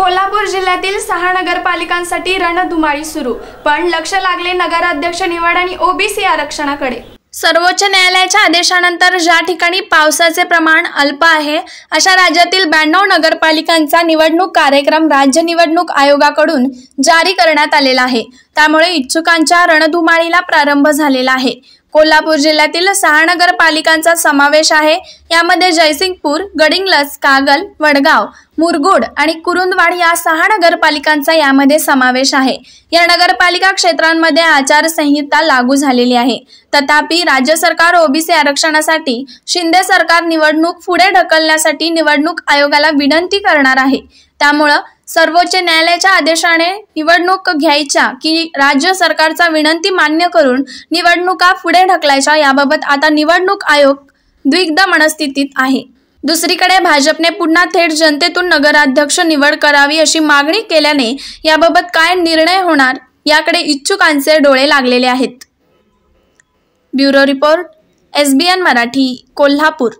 कोल्हापूर जिल्ह्यातील सहा नगरपालिकांसाठी रणधुमाळी सुरू पण लक्ष लागले नगराध्यक्ष निवड आणि ओबीसी आरक्षणाकडे सर्वोच्च न्यायालयाच्या आदेशानंतर ज्या ठिकाणी पावसाचे प्रमाण अल्प आहे अशा राज्यातील ब्याण्णव नगरपालिकांचा निवडणूक कार्यक्रम राज्य निवडणूक आयोगाकडून जारी करण्यात आलेला आहे त्यामुळे इच्छुकांच्या रणधुमाळीला प्रारंभ झालेला आहे कोल्हापूर जिल्ह्यातील सहा नगरपालिकांचा समावेश आहे यामध्ये जयसिंगपूर गडिंगलस कागल वडगाव मुरगुड आणि कुरुंदवाड या सहा नगरपालिकांचा यामध्ये समावेश आहे या नगरपालिका क्षेत्रांमध्ये आचारसंहिता लागू झालेली आहे तथापि राज्य सरकार ओबीसी आरक्षणासाठी शिंदे सरकार निवडणूक पुढे ढकलण्यासाठी निवडणूक आयोगाला विनंती करणार आहे त्यामुळं सर्वोच्च न्यायालयाच्या आदेशाने निवडणूक घ्यायच्या की राज्य सरकारचा विनंती मान्य करून निवडणुका पुढे ढकलायच्या याबाबत आता निवडणूक आयोग द्विग्ध मनस्थितीत आहे दुसरीकडे भाजपने पुन्हा थेट जनतेतून नगराध्यक्ष निवड करावी अशी मागणी केल्याने याबाबत काय निर्णय होणार याकडे इच्छुकांचे डोळे लागलेले आहेत bureau report SBN Marathi Kolhapur